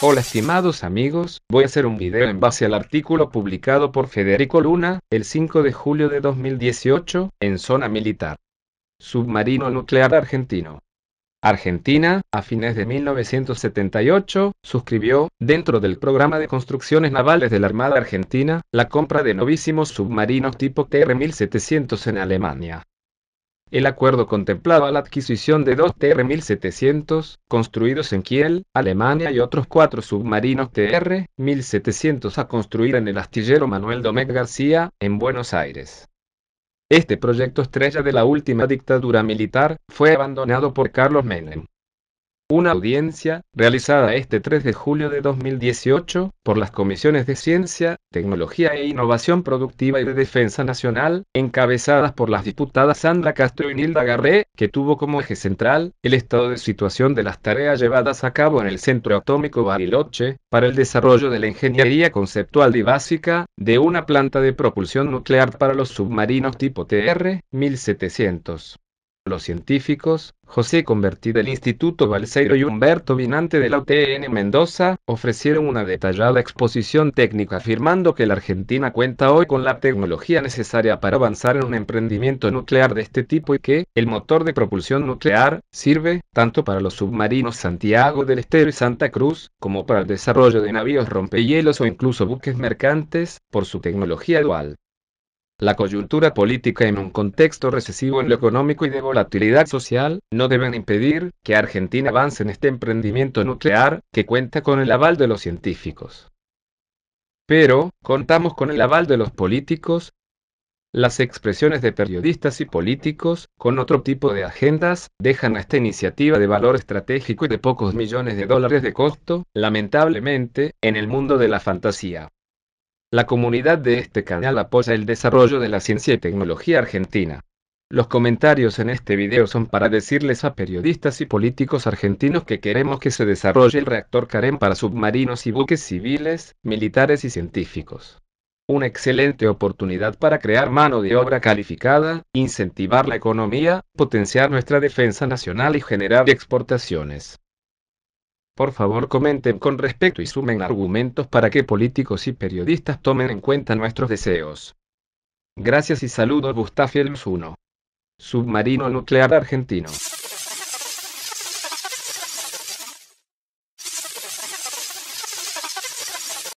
Hola estimados amigos, voy a hacer un video en base al artículo publicado por Federico Luna, el 5 de julio de 2018, en Zona Militar. Submarino nuclear argentino. Argentina, a fines de 1978, suscribió, dentro del programa de construcciones navales de la Armada Argentina, la compra de novísimos submarinos tipo TR-1700 en Alemania. El acuerdo contemplaba la adquisición de dos TR-1700, construidos en Kiel, Alemania, y otros cuatro submarinos TR-1700 a construir en el astillero Manuel Domecq García, en Buenos Aires. Este proyecto estrella de la última dictadura militar fue abandonado por Carlos Menem. Una audiencia, realizada este 3 de julio de 2018, por las comisiones de Ciencia, Tecnología e Innovación Productiva y de Defensa Nacional, encabezadas por las diputadas Sandra Castro y Nilda Garré, que tuvo como eje central el estado de situación de las tareas llevadas a cabo en el Centro Atómico Bariloche, para el desarrollo de la ingeniería conceptual y básica, de una planta de propulsión nuclear para los submarinos tipo TR-1700. Los científicos, José Convertí del Instituto Balseiro y Humberto Vinante de la UTN Mendoza, ofrecieron una detallada exposición técnica afirmando que la Argentina cuenta hoy con la tecnología necesaria para avanzar en un emprendimiento nuclear de este tipo y que el motor de propulsión nuclear sirve tanto para los submarinos Santiago del Estero y Santa Cruz, como para el desarrollo de navíos rompehielos o incluso buques mercantes, por su tecnología dual. La coyuntura política en un contexto recesivo en lo económico y de volatilidad social no deben impedir que Argentina avance en este emprendimiento nuclear, que cuenta con el aval de los científicos. Pero, ¿contamos con el aval de los políticos? Las expresiones de periodistas y políticos, con otro tipo de agendas, dejan a esta iniciativa de valor estratégico y de pocos millones de dólares de costo, lamentablemente, en el mundo de la fantasía. La comunidad de este canal apoya el desarrollo de la ciencia y tecnología argentina. Los comentarios en este video son para decirles a periodistas y políticos argentinos que queremos que se desarrolle el reactor Karen para submarinos y buques civiles, militares y científicos. Una excelente oportunidad para crear mano de obra calificada, incentivar la economía, potenciar nuestra defensa nacional y generar exportaciones. Por favor comenten con respecto y sumen argumentos para que políticos y periodistas tomen en cuenta nuestros deseos. Gracias y saludos Gustafi 1. Submarino Nuclear Argentino.